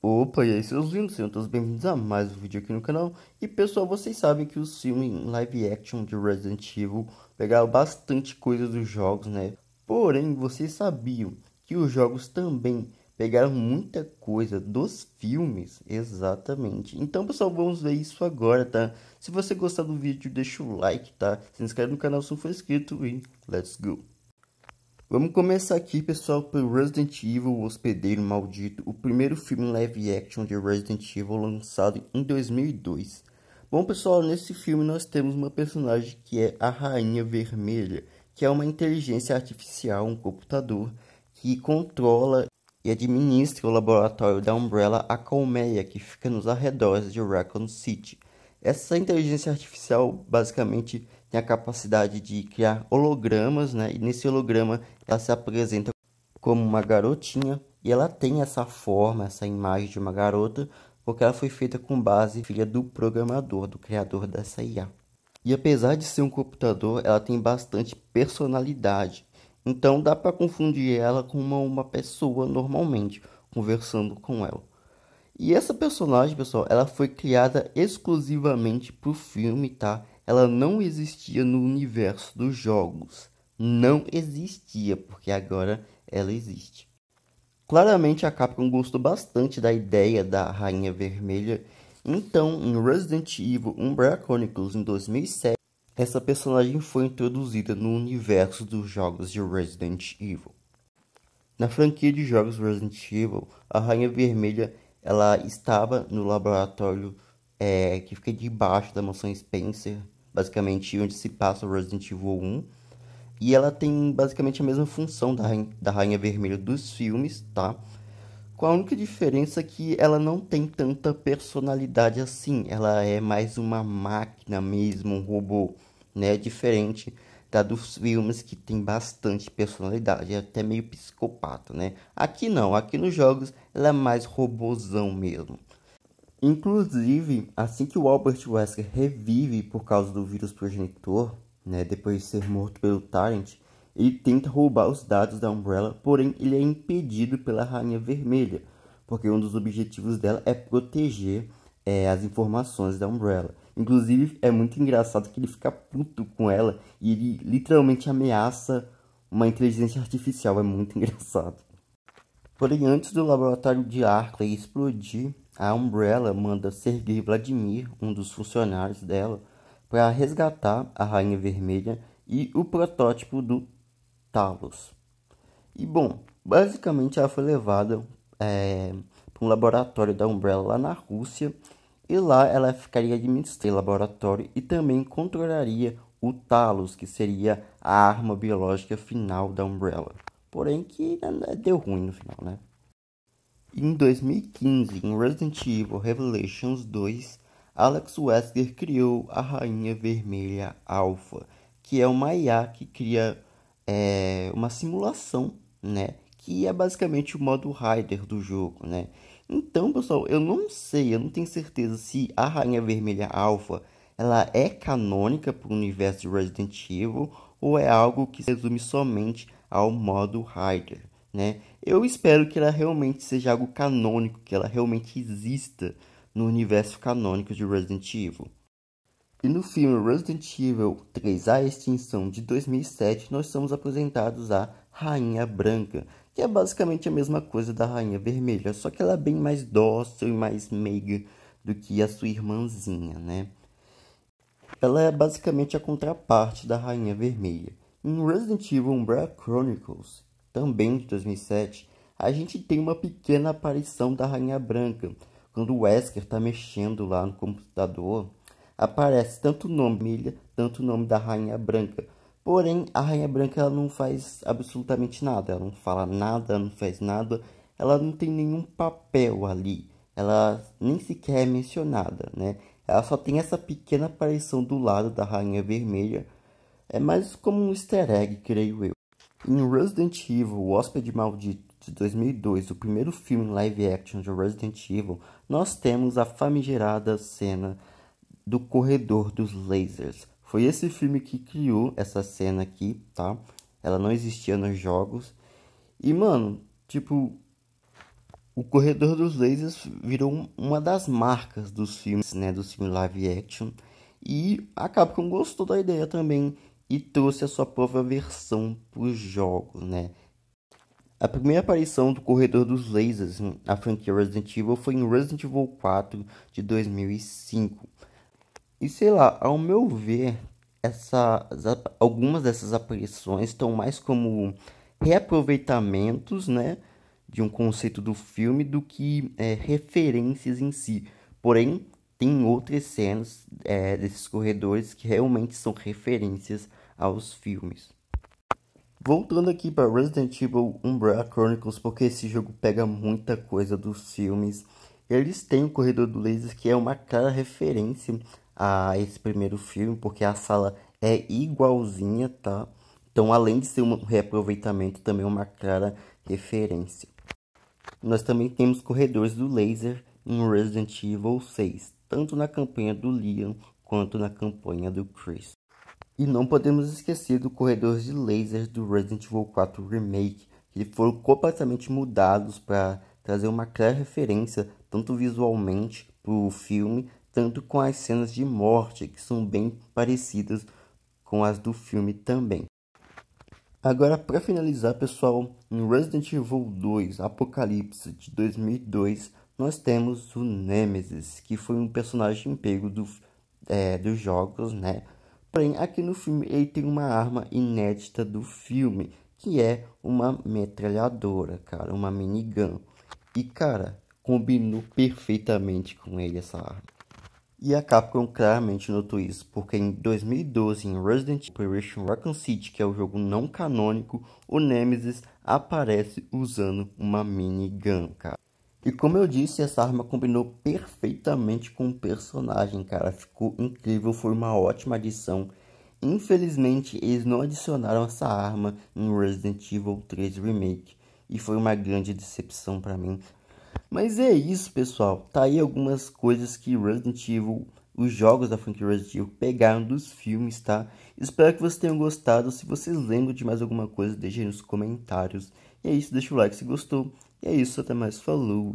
Opa, e aí seus lindos, sejam todos bem-vindos a mais um vídeo aqui no canal E pessoal, vocês sabem que os filmes live action de Resident Evil pegaram bastante coisa dos jogos, né? Porém, vocês sabiam que os jogos também pegaram muita coisa dos filmes? Exatamente Então pessoal, vamos ver isso agora, tá? Se você gostar do vídeo, deixa o like, tá? Se inscreve no canal se não for inscrito e let's go! Vamos começar aqui, pessoal, por Resident Evil o Hospedeiro Maldito, o primeiro filme live action de Resident Evil lançado em 2002. Bom, pessoal, nesse filme nós temos uma personagem que é a Rainha Vermelha, que é uma inteligência artificial, um computador, que controla e administra o laboratório da Umbrella, a Colmeia, que fica nos arredores de Raccoon City. Essa inteligência artificial basicamente tem a capacidade de criar hologramas, né? E nesse holograma ela se apresenta como uma garotinha e ela tem essa forma, essa imagem de uma garota, porque ela foi feita com base filha do programador, do criador dessa IA. E apesar de ser um computador, ela tem bastante personalidade. Então dá para confundir ela com uma, uma pessoa normalmente, conversando com ela. E essa personagem, pessoal, ela foi criada exclusivamente para o filme, tá? ela não existia no universo dos jogos. Não existia, porque agora ela existe. Claramente a Capcom gostou bastante da ideia da Rainha Vermelha, então em Resident Evil Umbrella Chronicles em 2007, essa personagem foi introduzida no universo dos jogos de Resident Evil. Na franquia de jogos Resident Evil, a Rainha Vermelha ela estava no laboratório é, que fica debaixo da mansão Spencer basicamente onde se passa o Resident Evil 1. E ela tem basicamente a mesma função da Rainha, da Rainha Vermelha dos filmes, tá? Com a única diferença que ela não tem tanta personalidade assim. Ela é mais uma máquina mesmo, um robô, né? Diferente da dos filmes que tem bastante personalidade, é até meio psicopata, né? Aqui não, aqui nos jogos ela é mais robôzão mesmo. Inclusive, assim que o Albert Wesker revive por causa do vírus progenitor, né, depois de ser morto pelo Tarrant, ele tenta roubar os dados da Umbrella, porém ele é impedido pela Rainha Vermelha, porque um dos objetivos dela é proteger é, as informações da Umbrella. Inclusive, é muito engraçado que ele fica puto com ela e ele literalmente ameaça uma inteligência artificial, é muito engraçado. Porém, antes do laboratório de Arkley explodir, a Umbrella manda seguir Vladimir, um dos funcionários dela, para resgatar a Rainha Vermelha e o protótipo do Talos. E bom, basicamente ela foi levada é, para um laboratório da Umbrella lá na Rússia e lá ela ficaria administrando o laboratório e também controlaria o Talos, que seria a arma biológica final da Umbrella. Porém que né, deu ruim no final, né? Em 2015, em Resident Evil Revelations 2, Alex Wesker criou a Rainha Vermelha Alpha, que é uma IA que cria é, uma simulação, né? Que é basicamente o modo Rider do jogo, né? Então, pessoal, eu não sei, eu não tenho certeza se a Rainha Vermelha Alpha ela é canônica para o universo de Resident Evil ou é algo que se resume somente ao modo Rider né? Eu espero que ela realmente seja algo canônico, que ela realmente exista no universo canônico de Resident Evil. E no filme Resident Evil 3 A Extinção de 2007, nós somos apresentados à Rainha Branca, que é basicamente a mesma coisa da Rainha Vermelha, só que ela é bem mais dócil e mais meiga do que a sua irmãzinha, né? Ela é basicamente a contraparte da Rainha Vermelha. Em Resident Evil Umbrella Chronicles, também de 2007, a gente tem uma pequena aparição da Rainha Branca. Quando o Wesker está mexendo lá no computador, aparece tanto o nome Milha, tanto o nome da Rainha Branca. Porém, a Rainha Branca ela não faz absolutamente nada, ela não fala nada, não faz nada, ela não tem nenhum papel ali, ela nem sequer é mencionada, né? Ela só tem essa pequena aparição do lado da Rainha Vermelha, é mais como um easter egg, creio eu. Em Resident Evil, O Hóspede Maldito, de 2002, o primeiro filme live action de Resident Evil, nós temos a famigerada cena do corredor dos lasers. Foi esse filme que criou essa cena aqui, tá? Ela não existia nos jogos. E, mano, tipo, o corredor dos lasers virou uma das marcas dos filmes, né, do filme live action. E a Capcom gostou da ideia também e trouxe a sua própria versão para os jogos, né? A primeira aparição do Corredor dos Lasers na hum, franquia Resident Evil foi em Resident Evil 4 de 2005. E sei lá, ao meu ver, essa, algumas dessas aparições estão mais como reaproveitamentos né, de um conceito do filme do que é, referências em si. Porém, tem outras cenas é, desses corredores que realmente são referências aos filmes. Voltando aqui para Resident Evil Umbrella Chronicles, porque esse jogo pega muita coisa dos filmes. Eles têm o Corredor do Laser, que é uma clara referência a esse primeiro filme, porque a sala é igualzinha, tá? Então, além de ser um reaproveitamento, também é uma clara referência. Nós também temos corredores do laser em Resident Evil 6, tanto na campanha do Leon quanto na campanha do Chris. E não podemos esquecer do corredor de lasers do Resident Evil 4 Remake, que foram completamente mudados para trazer uma clara referência, tanto visualmente para o filme, tanto com as cenas de morte, que são bem parecidas com as do filme também. Agora, para finalizar, pessoal, em Resident Evil 2 Apocalipse de 2002, nós temos o Nemesis, que foi um personagem pego do, é, dos jogos, né? Porém, aqui no filme ele tem uma arma inédita do filme, que é uma metralhadora, cara, uma minigun. E cara, combinou perfeitamente com ele essa arma. E a Capcom claramente notou isso, porque em 2012, em Resident Evil Raccoon City, que é o jogo não canônico, o Nemesis aparece usando uma minigun, cara. E como eu disse, essa arma combinou perfeitamente com o personagem, cara. Ficou incrível, foi uma ótima adição. Infelizmente, eles não adicionaram essa arma em Resident Evil 3 Remake. E foi uma grande decepção para mim. Mas é isso, pessoal. Tá aí algumas coisas que Resident Evil, os jogos da franquia Resident Evil pegaram dos filmes, tá? Espero que vocês tenham gostado. Se vocês lembram de mais alguma coisa, deixem nos comentários. E é isso, deixa o like se gostou. E é isso, até mais. Falou!